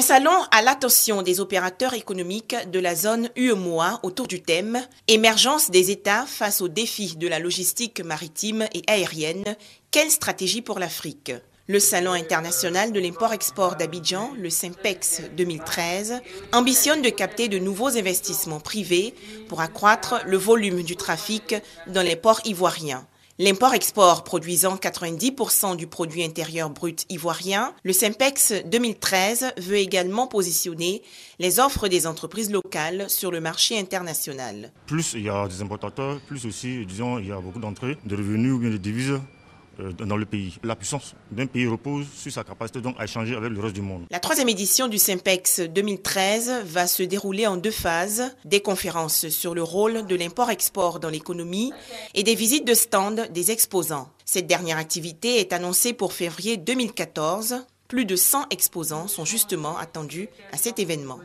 Un salon à l'attention des opérateurs économiques de la zone UEMOA autour du thème Émergence des États face aux défis de la logistique maritime et aérienne, quelle stratégie pour l'Afrique Le Salon international de l'import-export d'Abidjan, le SIMPEX 2013, ambitionne de capter de nouveaux investissements privés pour accroître le volume du trafic dans les ports ivoiriens. L'import-export produisant 90% du produit intérieur brut ivoirien, le Sempex 2013 veut également positionner les offres des entreprises locales sur le marché international. Plus il y a des importateurs, plus aussi, disons, il y a beaucoup d'entrées, de revenus ou bien de divises euh, dans le pays. La puissance d'un pays repose sur sa capacité à échanger avec le reste du monde. La troisième édition du Simpex 2013 va se dérouler en deux phases, des conférences sur le rôle de l'import-export dans l'économie et des visites de stands des exposants. Cette dernière activité est annoncée pour février 2014. Plus de 100 exposants sont justement attendus à cet événement.